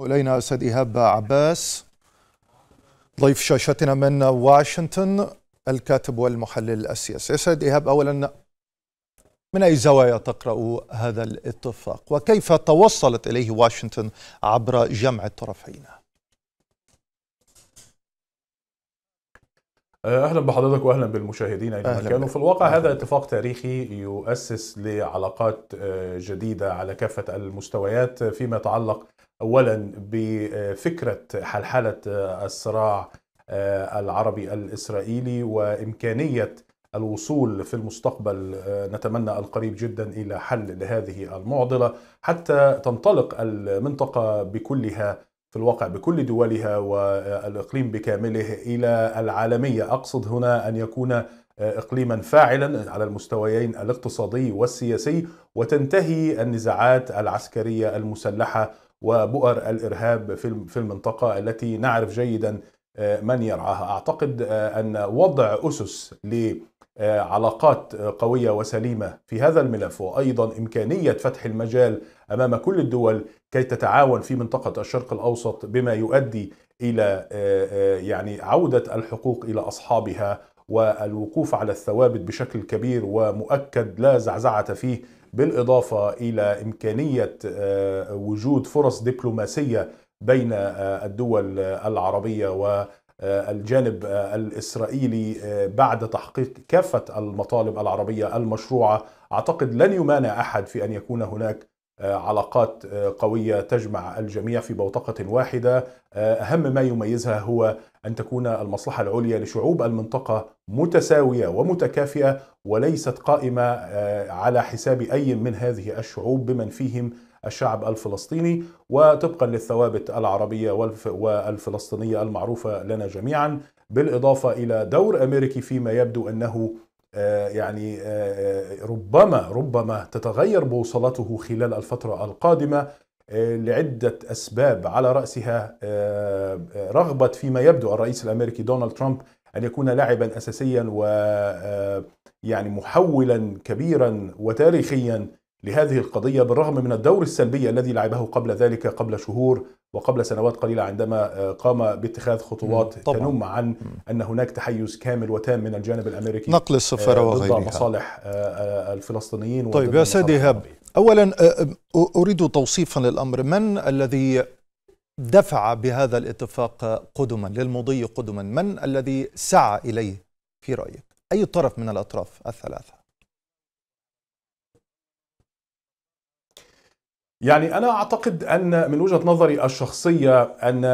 إلينا أستاذ إيهاب عباس ضيف شاشتنا من واشنطن الكاتب والمحلل السياسي أستاذ إيهاب أولا من أي زوايا تقرأ هذا الاتفاق وكيف توصلت إليه واشنطن عبر جمع الطرفين؟ آه، اهلا بحضرتك واهلا بالمشاهدين اينما كانوا في الواقع أهلا. هذا اتفاق تاريخي يؤسس لعلاقات آه، جديده على كافه المستويات فيما يتعلق اولا بفكره حلحله آه، الصراع العربي الاسرائيلي وامكانيه الوصول في المستقبل نتمنى القريب جدا الى حل لهذه المعضله حتى تنطلق المنطقه بكلها في الواقع بكل دولها والإقليم بكامله إلى العالمية أقصد هنا أن يكون إقليما فاعلا على المستويين الاقتصادي والسياسي وتنتهي النزاعات العسكرية المسلحة وبؤر الإرهاب في المنطقة التي نعرف جيدا آه، من يرعاها أعتقد آه، أن وضع أسس ل آه، علاقات قويه وسليمه في هذا الملف وايضا امكانيه فتح المجال امام كل الدول كي تتعاون في منطقه الشرق الاوسط بما يؤدي الى آه، آه، يعني عوده الحقوق الى اصحابها والوقوف على الثوابت بشكل كبير ومؤكد لا زعزعه فيه بالاضافه الى امكانيه وجود فرص دبلوماسيه بين الدول العربيه و آه، الجانب آه، الاسرائيلي آه، بعد تحقيق كافه المطالب العربيه المشروعه اعتقد لن يمانع احد في ان يكون هناك علاقات قويه تجمع الجميع في بوتقه واحده اهم ما يميزها هو ان تكون المصلحه العليا لشعوب المنطقه متساويه ومتكافئه وليست قائمه على حساب اي من هذه الشعوب بمن فيهم الشعب الفلسطيني وطبقا للثوابت العربية والفلسطينية المعروفة لنا جميعا بالإضافة إلى دور أمريكي فيما يبدو أنه آه، يعني آه، ربما ربما تتغير بوصلته خلال الفترة القادمة آه، لعدة أسباب على رأسها رغبة فيما يبدو الرئيس الأمريكي دونالد ترامب أن يكون لاعبا أساسيا و يعني محولا كبيرا وتاريخيا لهذه القضية بالرغم من الدور السلبي الذي لعبه قبل ذلك قبل شهور وقبل سنوات قليلة عندما آه، قام باتخاذ خطوات طبعا. تنم عن أن هناك تحيز كامل وتام من الجانب الأمريكي نقل السفارة آه، وغيرها ضد مصالح آه، الفلسطينيين طيب يا سيدي إيهاب أولا أريد توصيفا للأمر من الذي دفع بهذا الاتفاق قدما للمضي قدما من الذي سعى إليه في رأيك أي طرف من الأطراف الثلاثة يعني أنا أعتقد أن من وجهة نظري الشخصية أن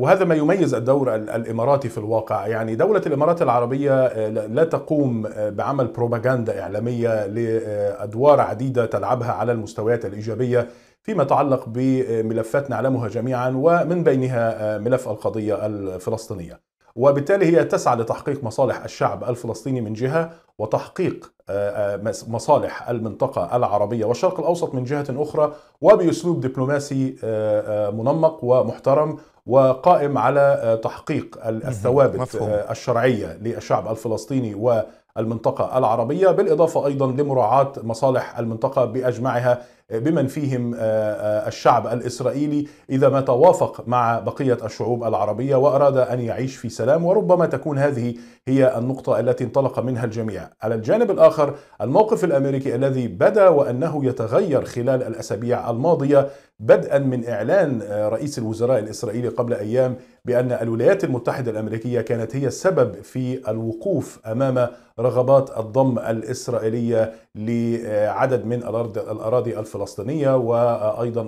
وهذا ما يميز الدور الإماراتي في الواقع يعني دولة الإمارات العربية آه، لا تقوم آه، بعمل بروباغاندا إعلامية لأدوار عديدة تلعبها على المستويات الإيجابية فيما يتعلق بملفات نعلمها جميعا ومن بينها آه، ملف القضية الفلسطينية وبالتالي هي تسعى لتحقيق مصالح الشعب الفلسطيني من جهه وتحقيق آه، آه، مصالح المنطقه العربيه والشرق الاوسط من جهه اخرى وباسلوب دبلوماسي آه، منمق ومحترم وقائم على تحقيق الثوابت مفهوم. الشرعيه للشعب الفلسطيني و المنطقة العربية بالإضافة أيضا لمراعاة مصالح المنطقة بأجمعها بمن فيهم آه، آه، الشعب الاسرائيلي اذا ما توافق مع بقيه الشعوب العربيه واراد ان يعيش في سلام وربما تكون هذه هي النقطه التي انطلق منها الجميع. على الجانب الاخر الموقف الامريكي الذي بدا وانه يتغير خلال الاسابيع الماضيه بدءا من اعلان آه، رئيس الوزراء الاسرائيلي قبل ايام بان الولايات المتحده الامريكيه كانت هي السبب في الوقوف امام رغبات الضم الاسرائيليه لعدد من الارض الاراضي الفلسطينيه الفلسطينيه وايضا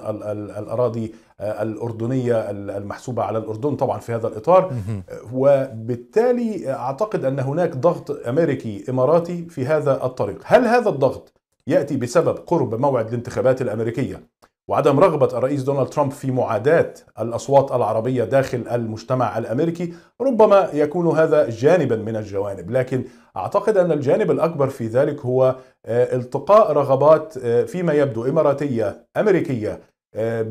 الاراضي الاردنيه المحسوبه على الاردن طبعا في هذا الاطار وبالتالي اعتقد ان هناك ضغط امريكي اماراتي في هذا الطريق هل هذا الضغط ياتي بسبب قرب موعد الانتخابات الامريكيه وعدم رغبة الرئيس دونالد ترامب في معاداة الأصوات العربية داخل المجتمع الأمريكي ربما يكون هذا جانبا من الجوانب لكن أعتقد أن الجانب الأكبر في ذلك هو آه، التقاء رغبات آه، فيما يبدو إماراتية أمريكية آه،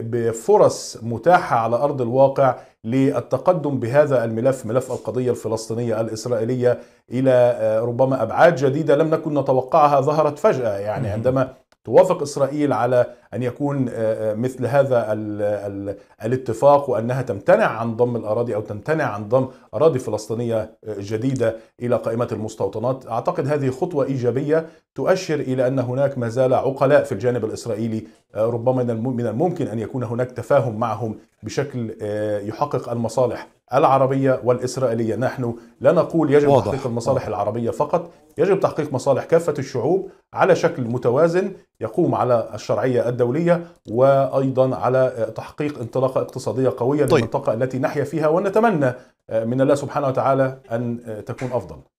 بفرص متاحة على أرض الواقع للتقدم بهذا الملف ملف القضية الفلسطينية الإسرائيلية إلى ربما أبعاد جديدة لم نكن نتوقعها ظهرت فجأة يعني عندما توافق إسرائيل على أن يكون آه، آه، مثل هذا الاتفاق وأنها تمتنع عن ضم الأراضي أو تمتنع عن ضم أراضي فلسطينية آه، جديدة إلى قائمة المستوطنات أعتقد هذه خطوة إيجابية تؤشر إلى أن هناك ما زال عقلاء في الجانب الإسرائيلي ربما من الممكن أن يكون هناك تفاهم معهم بشكل يحقق المصالح العربية والإسرائيلية نحن لا نقول يجب واضح. تحقيق المصالح واضح. العربية فقط يجب تحقيق مصالح كافة الشعوب على شكل متوازن يقوم على الشرعية الدولية وأيضا على تحقيق انطلاقة اقتصادية قوية طيب. للمنطقة التي نحيا فيها ونتمنى آه، من الله سبحانه وتعالى أن آه، تكون أفضل